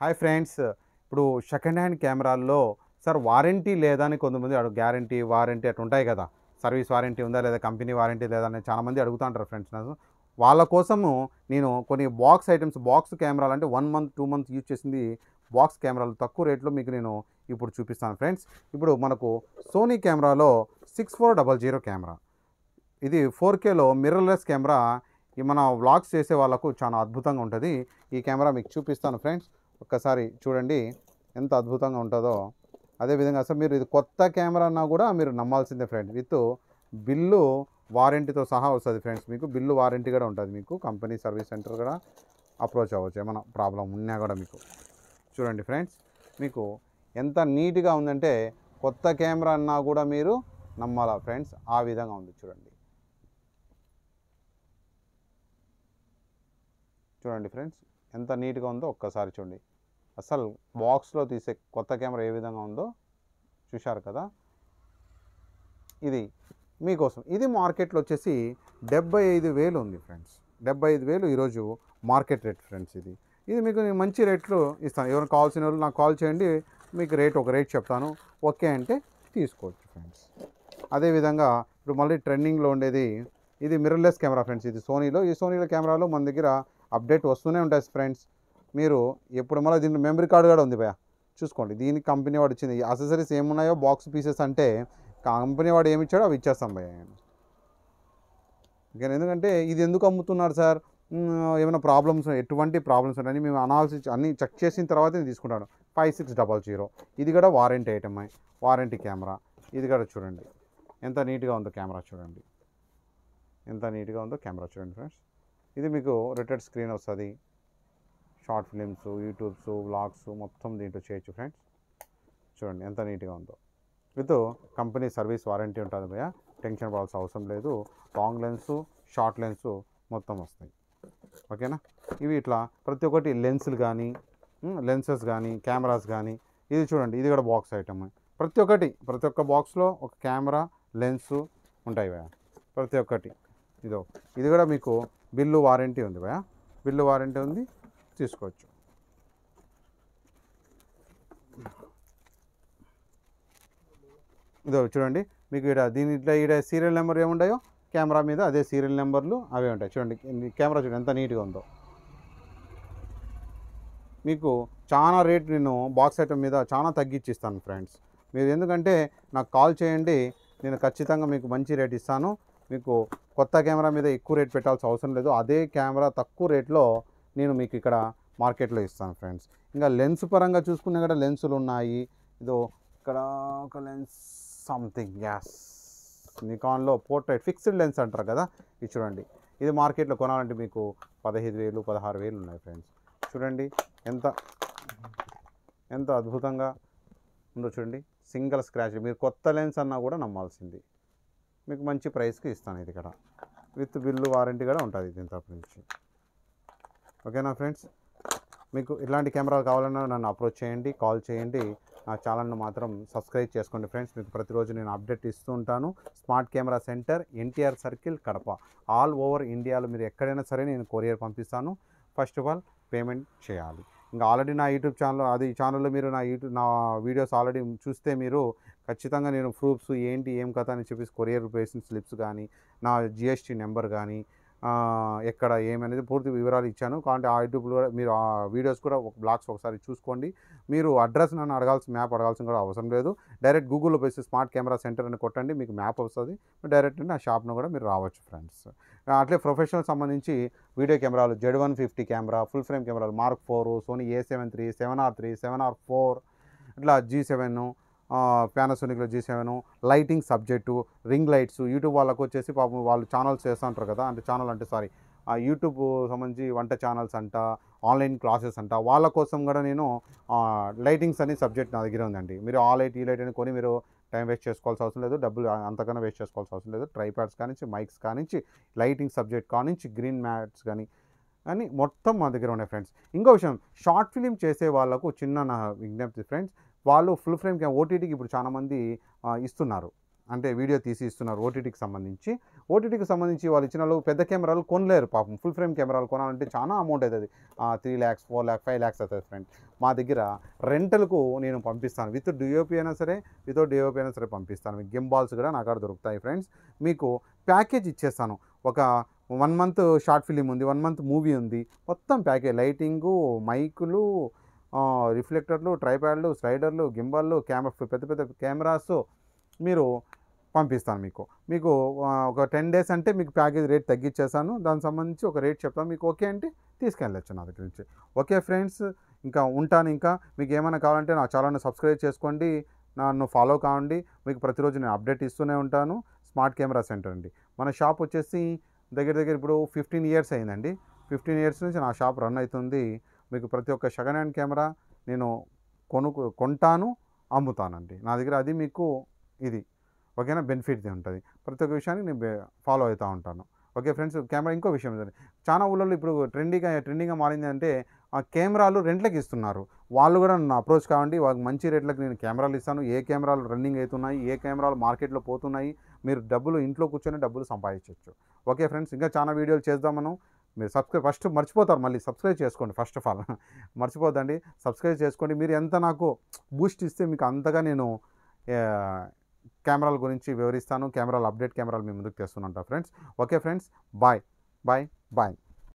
hi friends ఇప్పుడు second hand కెమెరాల్లో sir warranty లేదా అని కొంతమంది అడుగు గ్యారంటీ వారంటీ అటు ఉంటాయి కదా సర్వీస్ వారంటీ ఉందా లేదా కంపెనీ వారంటీ లేదా అని చాలామంది అడుగుతూ ఉంటారు ఫ్రెండ్స్ నాకు వాళ్ళ కోసము నేను కొన్ని బాక్స్ ఐటమ్స్ బాక్స్ కెమెరాలు అంటే one month two month use చేసింది బాక్స్ కెమెరాలు తక్కువ రేట్లో మీకు నేను ఇప్పుడు చూపిస్తాను ఫ్రెండ్స్ ఇప్పుడు మనకు సోనీ కెమెరాలో six four double zero camera ఇది ఫోర్ కేలో మిర్రర్లెస్ కెమెరా ఈ మన వ్లాగ్స్ చేసే వాళ్ళకు చాలా అద్భుతంగా ఉంటుంది ఈ కెమెరా మీకు చూపిస్తాను ఫ్రెండ్స్ ఒక్కసారి చూడండి ఎంత అద్భుతంగా ఉంటుందో అదేవిధంగా అసలు మీరు ఇది కొత్త కెమెరా అన్నా కూడా మీరు నమ్మాల్సిందే ఫ్రెండ్ విత్ బిల్లు వారంటీతో సహా వస్తుంది ఫ్రెండ్స్ మీకు బిల్లు వారంటీ కూడా ఉంటుంది మీకు కంపెనీ సర్వీస్ సెంటర్ కూడా అప్రోచ్ అవ్వచ్చు ఏమైనా ప్రాబ్లం ఉన్నా కూడా మీకు చూడండి ఫ్రెండ్స్ మీకు ఎంత నీట్గా ఉందంటే కొత్త కెమెరా అన్నా కూడా మీరు నమ్మాలా ఫ్రెండ్స్ ఆ విధంగా ఉంది చూడండి చూడండి ఫ్రెండ్స్ ఎంత నీట్గా ఉందో ఒక్కసారి చూడండి అసలు బాక్స్లో తీసే కొత్త కెమెరా ఏ విధంగా ఉందో చూశారు కదా ఇది మీకోసం ఇది మార్కెట్లో వచ్చేసి డెబ్బై ఐదు వేలు ఉంది ఫ్రెండ్స్ డెబ్బై ఐదు వేలు ఈరోజు మార్కెట్ రేట్ ఫ్రెండ్స్ ఇది ఇది మీకు నేను మంచి రేట్లు ఇస్తాను ఎవరు కావాల్సిన వాళ్ళు నాకు కాల్ చేయండి మీకు రేట్ ఒక రేట్ చెప్తాను ఓకే అంటే తీసుకోవచ్చు ఫ్రెండ్స్ అదేవిధంగా ఇప్పుడు మళ్ళీ ట్రెండింగ్లో ఉండేది ఇది మిర్రర్లెస్ కెమెరా ఫ్రెండ్స్ ఇది సోనీలో ఈ సోనీలో కెమెరాలో మన దగ్గర అప్డేట్ వస్తూనే ఉంటాయి ఫ్రెండ్స్ మీరు ఎప్పుడు మళ్ళీ దీంట్లో మెమరీ కార్డు కూడా ఉంది భయా చూసుకోండి దీని కంపెనీ వాడు ఇచ్చింది అసెసరీస్ ఏమున్నాయో బాక్స్ పీసెస్ అంటే కంపెనీ వాడు ఏమి ఇచ్చాడో అవి ఇచ్చేస్తాం భయ ఎందుకంటే ఇది ఎందుకు అమ్ముతున్నారు సార్ ఏమైనా ప్రాబ్లమ్స్ ఎటువంటి ప్రాబ్లమ్స్ ఉన్నాయని మేము అనాలిసిస్ అన్ని చెక్ చేసిన తర్వాత నేను తీసుకుంటాను ఫైవ్ సిక్స్ డబల్ జీరో ఇది కూడా వారంటీ ఐటమ్ వారంటీ కెమెరా ఇది కూడా చూడండి ఎంత నీట్గా ఉందో కెమెరా చూడండి ఎంత నీట్గా ఉందో కెమెరా చూడండి ఫ్రెండ్స్ ఇది మీకు రిటర్డ్ స్క్రీన్ వస్తుంది షార్ట్ ఫిలిమ్స్ యూట్యూబ్స్ వ్లాగ్స్ మొత్తం దీంట్లో చేయొచ్చు ఫ్రెండ్స్ చూడండి ఎంత నీట్గా ఉందో విత్ కంపెనీ సర్వీస్ వారంటీ ఉంటుంది భయ టెన్షన్ పడాల్సిన అవసరం లేదు లాంగ్ లెన్స్ షార్ట్ లెన్స్ మొత్తం వస్తాయి ఓకేనా ఇవి ఇట్లా ప్రతి ఒక్కటి లెన్సులు కానీ లెన్సెస్ కానీ కెమెరాస్ కానీ ఇది చూడండి ఇది కూడా బాక్స్ ఐటమ్ ప్రతి ఒక్కటి ప్రతి ఒక్క బాక్స్లో ఒక కెమెరా లెన్సు ఉంటాయి భయ ప్రతి ఒక్కటి ఇదో ఇది కూడా మీకు బిల్లు వారంటీ ఉంది భయా బిల్లు వారంటీ ఉంది తీసుకోవచ్చు ఇదో చూడండి మీకు ఇక్కడ దీని ఇట్లా ఇక్కడ సీరియల్ నెంబర్ ఏముంటాయో కెమెరా మీద అదే సీరియల్ నెంబర్లు అవే ఉంటాయి చూడండి కెమెరా చూడండి ఎంత నీట్గా ఉందో మీకు చాలా రేట్ నేను బాక్స్ ఐటమ్ మీద చాలా తగ్గించిస్తాను ఫ్రెండ్స్ మీరు ఎందుకంటే నాకు కాల్ చేయండి నేను ఖచ్చితంగా మీకు మంచి రేట్ ఇస్తాను మీకు కొత్త కెమెరా మీద ఎక్కువ రేట్ పెట్టాల్సిన అవసరం లేదు అదే కెమెరా తక్కువ రేట్లో నేను మీకు ఇక్కడ మార్కెట్లో ఇస్తాను ఫ్రెండ్స్ ఇంకా లెన్స్ పరంగా చూసుకునే కూడా లెన్సులు ఉన్నాయి ఇదో ఇక్కడ ఒక లెన్స్ సంథింగ్ గ్యాస్ నికాన్లో పోర్ట్రైట్ ఫిక్స్డ్ లెన్స్ అంటారు కదా ఇది చూడండి ఇది మార్కెట్లో కొనాలంటే మీకు పదహైదు వేలు పదహారు వేలు ఉన్నాయి ఫ్రెండ్స్ చూడండి ఎంత ఎంత అద్భుతంగా ఉందో చూడండి సింగిల్ స్క్రాచ్ మీరు కొత్త లెన్స్ అన్నా కూడా నమ్మాల్సింది మీకు మంచి ప్రైస్కి ఇస్తాను ఇది ఇక్కడ విత్ బిల్లు వారంటీ కూడా ఉంటుంది దీని తరపు నుంచి ఓకేనా ఫ్రెండ్స్ మీకు ఇలాంటి కెమెరాలు కావాలన్నా నన్ను అప్రోచ్ చేయండి కాల్ చేయండి నా ఛానల్ను మాత్రం సబ్స్క్రైబ్ చేసుకోండి ఫ్రెండ్స్ మీకు ప్రతిరోజు నేను అప్డేట్ ఇస్తూ ఉంటాను smart camera center NTR circle Kadapa all over ఇండియాలో మీరు ఎక్కడైనా సరే నేను కొరియర్ పంపిస్తాను ఫస్ట్ ఆఫ్ ఆల్ పేమెంట్ చేయాలి ఇంకా ఆల్రెడీ నా యూట్యూబ్ ఛానల్ అది ఛానల్లో మీరు నా యూట్యూబ్ నా వీడియోస్ ఆల్రెడీ చూస్తే మీరు ఖచ్చితంగా నేను ప్రూఫ్స్ ఏంటి ఏం కథ అని చెప్పేసి కొరియర్ వేసిన స్లిప్స్ కానీ నా జిఎస్టీ నెంబర్ కానీ ఎక్కడ ఏమనేది పూర్తి వివరాలు ఇచ్చాను కాబట్టి ఆ యూట్యూబ్లో కూడా మీరు ఆ వీడియోస్ కూడా ఒక బ్లాగ్స్ ఒకసారి చూసుకోండి మీరు అడ్రస్ నన్ను అడగాల్సిన మ్యాప్ అడగాల్సిన కూడా అవసరం లేదు డైరెక్ట్ గూగుల్లో పోయి స్మార్ట్ కెమెరా సెంటర్ అని కొట్టండి మీకు మ్యాప్ వస్తుంది డైరెక్ట్ నా షాప్ను కూడా మీరు రావచ్చు ఫ్రెండ్స్ అట్లే ప్రొఫెషనల్ సంబంధించి వీడియో కెమెరాలు Z one fifty camera full frame కెమెరాలు mark four Sony A seven three seven R three seven R four ఇట్లా జీ సెవెన్ పానాసోనిక్లో G seven lighting subject ring lights YouTube వాళ్ళకు వచ్చేసి పాపం వాళ్ళు ఛానల్స్ చేస్తూ ఉంటారు కదా అంటే ఛానల్ అంటే సారీ యూట్యూబ్ సంబంధించి వంట ఛానల్స్ అంట ఆన్లైన్ క్లాసెస్ అంట వాళ్ళ కోసం కూడా నేను లైటింగ్స్ అనే సబ్జెక్ట్ నా దగ్గర ఉందండి మీరు ఆ లైట్ ఈ లైట్ అని కొని మీరు టైం వేస్ట్ చేసుకోవాల్సిన అవసరం లేదు డబ్బులు అంతకన్నా వేస్ట్ చేసుకోవాల్సిన అవసరం లేదు ట్రైప్యాడ్స్ కానించి మైక్స్ కానించి లైటింగ్ సబ్జెక్ట్ కానించి గ్రీన్ మ్యాట్స్ కానీ అని మొత్తం మా దగ్గర ఉన్నాయి ఫ్రెండ్స్ ఇంకో విషయం షార్ట్ ఫిలిం చేసే వాళ్ళకు చిన్న నా విజ్ఞప్తి ఫ్రెండ్స్ వాళ్ళు ఫుల్ ఫ్రేమ్ క్యామ్ ఓటీటీకి ఇప్పుడు చాలామంది ఇస్తున్నారు అంటే వీడియో తీసి ఇస్తున్నారు ఓటీటీకి సంబంధించి ఓటీటీకి సంబంధించి వాళ్ళు ఇచ్చిన వాళ్ళు పెద్ద కెమెరాలు కొనలేరు పాపం ఫుల్ ఫ్రేమ్ కెమెరాలు కొనాలంటే చాలా అమౌంట్ అవుతుంది three lakhs four lakh five lakhs అవుతుంది ఫ్రెండ్ మా దగ్గర రెంటల్కు నేను పంపిస్తాను విత్ డిఓపి అయినా సరే వితౌట్ డిఓపి అయినా సరే పంపిస్తాను మీకు బాల్స్ కూడా నా అక్కడ దొరుకుతాయి ఫ్రెండ్స్ మీకు ప్యాకేజ్ ఇచ్చేస్తాను ఒక వన్ మంత్ షార్ట్ ఫిలిం ఉంది వన్ మంత్ మూవీ ఉంది మొత్తం ప్యాకేజ్ లైటింగు మైకులు రిఫ్లెక్టర్లు ట్రైప్యాడ్లు స్లైడర్లు గింబళ్ళు కెమెరా పెద్ద పెద్ద కెమెరాస్ మీరు పంపిస్తాను మీకు మీకు ఒక టెన్ డేస్ అంటే మీకు ప్యాకేజ్ రేట్ తగ్గించేసాను దానికి సంబంధించి ఒక రేట్ చెప్తాను మీకు ఓకే అంటే తీసుకెళ్ళచ్చు నా దగ్గర నుంచి ఓకే ఫ్రెండ్స్ ఇంకా ఉంటాను ఇంకా మీకు ఏమైనా కావాలంటే నా ఛానల్ని సబ్స్క్రైబ్ చేసుకోండి నన్ను ఫాలో కావండి మీకు ప్రతిరోజు నేను అప్డేట్ ఇస్తూనే ఉంటాను స్మార్ట్ కెమెరా సెంటర్ అండి మన షాప్ వచ్చేసి దగ్గర దగ్గర ఇప్పుడు ఫిఫ్టీన్ ఇయర్స్ అయిందండి ఫిఫ్టీన్ ఇయర్స్ నుంచి నా షాప్ రన్ అవుతుంది మీకు ప్రతి ఒక్క సెకండ్ హ్యాండ్ కెమెరా నేను కొను కొంటాను అమ్ముతానండి నా దగ్గర అది మీకు ఇది ఓకేనా బెనిఫిట్ ఉంటుంది ప్రతి ఒక్క విషయాన్ని నేను ఫాలో అవుతూ ఉంటాను ఓకే ఫ్రెండ్స్ కెమెరా ఇంకో విషయం చాలా ఊళ్ళలో ఇప్పుడు ట్రెండింగ్గా ట్రెండింగ్గా మారింది అంటే ఆ కెమెరాలు రెంట్లకు ఇస్తున్నారు వాళ్ళు కూడా నన్ను అప్రోచ్ కావండి వాళ్ళకి మంచి రేట్లకు నేను కెమెరాలు ఇస్తాను ఏ కెమెరాలు రన్నింగ్ అవుతున్నాయి ఏ కెమెరాలు మార్కెట్లో పోతున్నాయి మీరు డబ్బులు ఇంట్లో కూర్చొని డబ్బులు సంపాదించవచ్చు ఓకే ఫ్రెండ్స్ ఇంకా చాలా వీడియోలు చేద్దాం మనం మీరు సబ్స్క్రైబ్ ఫస్ట్ మర్చిపోతారు మళ్ళీ సబ్స్క్రైబ్ చేసుకోండి ఫస్ట్ ఆఫ్ ఆల్ మర్చిపోద్దండి సబ్స్క్రైబ్ చేసుకోండి మీరు ఎంత నాకు బూస్ట్ ఇస్తే మీకు అంతగా నేను కెమెరాల గురించి వివరిస్తాను కెమెరాలు అప్డేట్ కెమెరాలు మీ ముందుకు తెస్తున్నాను friends okay friends bye bye bye